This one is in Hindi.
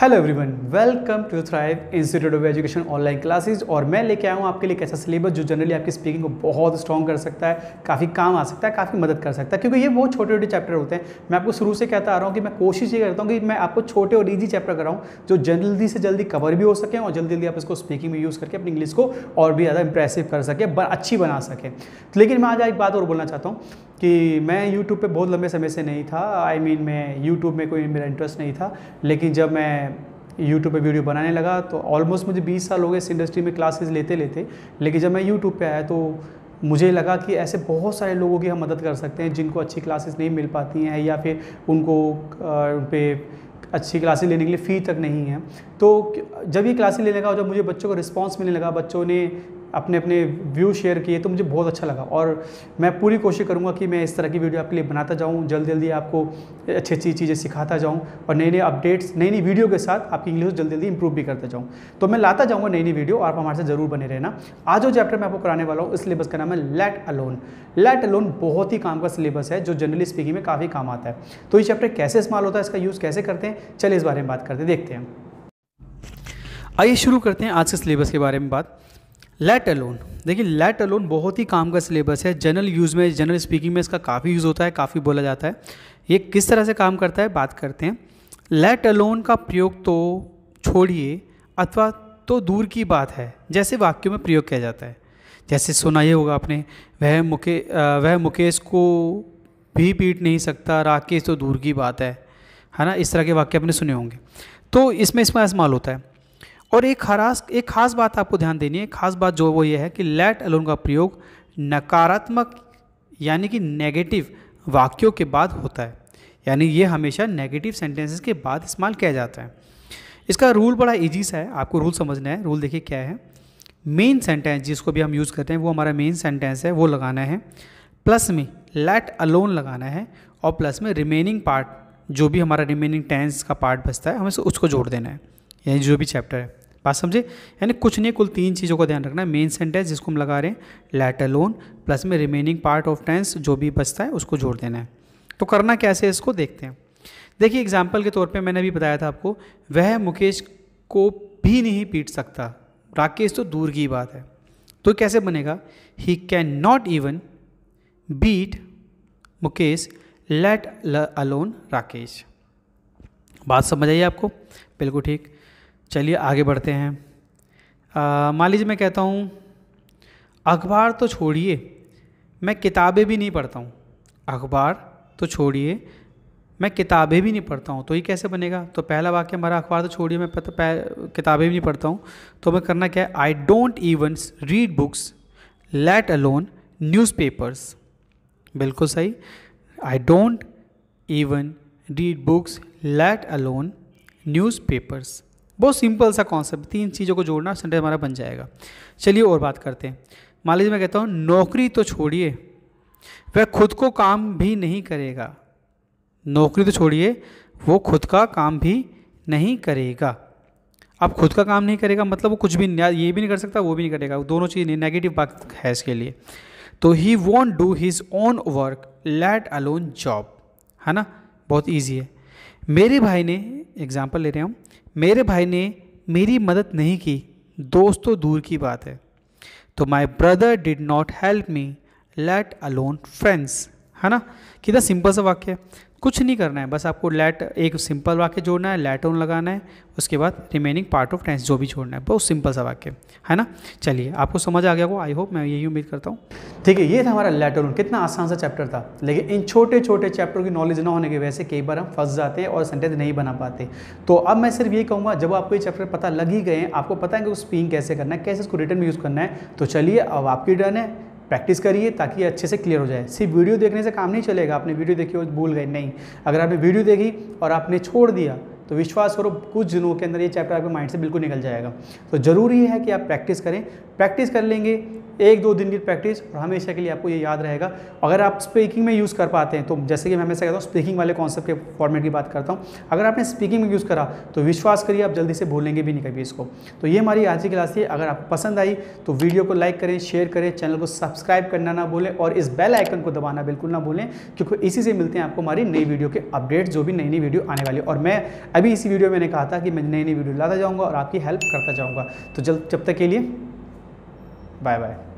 hello everyone welcome to Thrive institute of education online classes और मैं लेके आया हूँ आपके लिए कैसा सिलेबस जो जनरली आपकी स्पीकिंग को बहुत स्ट्रॉन्ग कर सकता है काफ़ी काम आ सकता है काफ़ी मदद कर सकता है क्योंकि ये बहुत छोटे छोटे चैप्टर होते हैं मैं आपको शुरू से कहता आ रहा हूँ कि मैं कोशिश ये करता हूँ कि मैं आपको छोटे और ईजी चैप्टर कराऊँ जो जल्दी से जल्दी कवर भी हो सकें और जल्दी जल्दी आप इसको स्पीकिंग में यूज़ करके अपनी इंग्लिश को और भी ज़्यादा इंप्रेसिव कर सकें अच्छी बना सकें लेकिन मैं आज एक बात और बोलना चाहता हूँ कि मैं यूट्यूब पे बहुत लंबे समय से नहीं था आई I मीन mean, मैं यूट्यूब में कोई मेरा इंटरेस्ट नहीं था लेकिन जब मैं यूट्यूब पे वीडियो बनाने लगा तो ऑलमोस्ट मुझे 20 साल हो गए इस इंडस्ट्री में क्लासेस लेते लेते लेकिन जब मैं यूट्यूब पे आया तो मुझे लगा कि ऐसे बहुत सारे लोगों की हम मदद कर सकते हैं जिनको अच्छी क्लासेस नहीं मिल पाती हैं या फिर उनको उन पर अच्छी क्लासेस लेने के लिए फ़ी तक नहीं है तो जब ये क्लासेस लेने लगा जब मुझे बच्चों को रिस्पांस मिलने लगा बच्चों ने अपने अपने व्यू शेयर किए तो मुझे बहुत अच्छा लगा और मैं पूरी कोशिश करूँगा कि मैं इस तरह की वीडियो आपके लिए बनाता जाऊँ जल्दी जल्दी आपको अच्छी अच्छी चीज़ें सिखाता जाऊँ और नई नई अपडेट्स नई नई वीडियो के साथ आपकी इंग्लिश जल्दी जल्दी इंप्रूव भी करता जाऊँ तो मैं लाता जाऊँगा नई नई वीडियो और आप हमारे साथ जरूर बने रहना आज जो चैप्टर मैं आपको कराने वाला हूँ इस सिलेबस का नाम है लेट अलोन लेट अलोन बहुत ही काम का सिलेबस है जो जनरली स्पीकिंग में काफ़ी काम आता है तो ये चैप्टर कैसे इस्तेमाल होता है इसका यूज़ कैसे करते हैं चलिए इस बारे में बात करते हैं देखते हैं आइए शुरू करते हैं आज के सिलेबस के बारे में बात लेट अलोन देखिए लेट अलोन बहुत ही काम का सिलेबस है जनरल यूज़ में जनरल स्पीकिंग में इसका काफ़ी यूज़ होता है काफ़ी बोला जाता है ये किस तरह से काम करता है बात करते हैं लेट अलोन का प्रयोग तो छोड़िए अथवा तो दूर की बात है जैसे वाक्यों में प्रयोग किया जाता है जैसे सुना ही होगा आपने वह मुके वह मुकेश को भी पीट नहीं सकता राकेश तो दूर की बात है है ना इस तरह के वाक्य आपने सुने होंगे तो इसमें इसमें इस्तेमाल होता है और एक खास एक खास बात आपको ध्यान देनी है खास बात जो वो ये है कि लेट अलोन का प्रयोग नकारात्मक यानी कि नेगेटिव वाक्यों के बाद होता है यानी ये हमेशा नेगेटिव सेंटेंसेस के बाद इस्तेमाल किया जाता है इसका रूल बड़ा ईजी सा है आपको रूल समझना है रूल देखिए क्या है मेन सेंटेंस जिसको भी हम यूज़ करते हैं वो हमारा मेन सेंटेंस है वो लगाना है प्लस में लेट अलोन लगाना है और प्लस में रिमेनिंग पार्ट जो भी हमारा रिमेनिंग टेंस का पार्ट बचता है हमें उसको जोड़ देना है यानी जो भी चैप्टर है बात समझे यानी कुछ नहीं कुल तीन चीज़ों का ध्यान रखना है मेन सेंटेंस जिसको हम लगा रहे हैं लेट अलोन प्लस में रिमेनिंग पार्ट ऑफ टेंस जो भी बचता है उसको जोड़ देना है तो करना कैसे इसको देखते हैं देखिए एग्जाम्पल के तौर पर मैंने अभी बताया था आपको वह मुकेश को भी नहीं पीट सकता राकेश तो दूर की बात है तो कैसे बनेगा he cannot even beat Mukesh let alone Rakesh बात समझ आई आपको बिल्कुल ठीक चलिए आगे बढ़ते हैं मान लीजिए मैं कहता हूँ अखबार तो छोड़िए मैं किताबें भी नहीं पढ़ता हूँ अखबार तो छोड़िए मैं किताबें भी नहीं पढ़ता हूँ तो ये कैसे बनेगा तो पहला वाक्य हमारा अखबार तो छोड़िए मैं पता किताबें भी नहीं पढ़ता हूँ तो मैं करना क्या है I don't even read books let alone newspapers बिल्कुल सही I don't even read books let alone newspapers बहुत सिंपल सा कॉन्सेप्ट तीन चीज़ों को जोड़ना सेंटेंस हमारा बन जाएगा चलिए और बात करते हैं मान लीजिए मैं कहता हूँ नौकरी तो छोड़िए वह खुद को काम भी नहीं करेगा नौकरी तो छोड़िए वो खुद का काम भी नहीं करेगा अब खुद का काम नहीं करेगा मतलब वो कुछ भी ये भी नहीं कर सकता वो भी नहीं करेगा दोनों चीज़ नेगेटिव बात है इसके लिए तो he won't do his own work let alone job है ना बहुत ईजी है मेरे भाई ने एग्ज़ाम्पल ले रहे हूँ मेरे भाई ने मेरी मदद नहीं की दोस्तों दूर की बात है तो my brother did not help me let alone friends है ना कितना सिंपल सा वाक्य है कुछ नहीं करना है बस आपको लेट एक सिंपल वाक्य जोड़ना है लेट ऑन लगाना है उसके बाद रिमेनिंग पार्ट ऑफ टेंस जो भी छोड़ना है बहुत सिंपल सा वाक्य है ना चलिए आपको समझ आ गया वो आई होप मैं यही उम्मीद करता हूँ ठीक है ये था हमारा लेट ऑन कितना आसान सा चैप्टर था लेकिन इन छोटे छोटे चैप्टर की नॉलेज ना होने की वजह से कई बार हम फंस जाते हैं और सेंटेंस नहीं बना पाते तो अब मैं सिर्फ ये कहूँगा जब आपको ये चैप्टर पता लग ही गए हैं आपको पता है कि उस स्पीकिंग कैसे करना है कैसे उसको रिटर्न में यूज़ करना है तो चलिए अब आपकी डन है प्रैक्टिस करिए ताकि अच्छे से क्लियर हो जाए सिर्फ वीडियो देखने से काम नहीं चलेगा आपने वीडियो देखी और भूल गए नहीं अगर आपने वीडियो देखी और आपने छोड़ दिया तो विश्वास करो कुछ दिनों के अंदर ये चैप्टर आपके माइंड से बिल्कुल निकल जाएगा तो ज़रूरी है कि आप प्रैक्टिस करें प्रैक्टिस कर लेंगे एक दो दिन की प्रैक्टिस और हमेशा के लिए आपको ये याद रहेगा अगर आप स्पीकिंग में यूज़ कर पाते हैं तो जैसे कि मैं हमेशा कहता हूँ स्पीकिंग वाले कॉन्सेप्ट के फॉर्मेट की बात करता हूँ अगर आपने स्पीकिंग में यूज़ करा तो विश्वास करिए आप जल्दी से भूलेंगे भी नहीं कभी इसको तो ये हमारी आज की क्लास थी अगर आप पसंद आई तो वीडियो को लाइक करें शेयर करें चैनल को सब्सक्राइब करना ना भूलें और इस बेल आइकन को दबाना बिल्कुल ना भूलें क्योंकि इसी से मिलते हैं आपको हमारी नई वीडियो के अपडेट्स जो भी नई नई वीडियो आने वाली और मैं अभी इसी वीडियो में मैंने कहा था कि मैं नई नई वीडियो लाता जाऊँगा और आपकी हेल्प करता जाऊँगा तो जल्द जब तक के लिए बाय बाय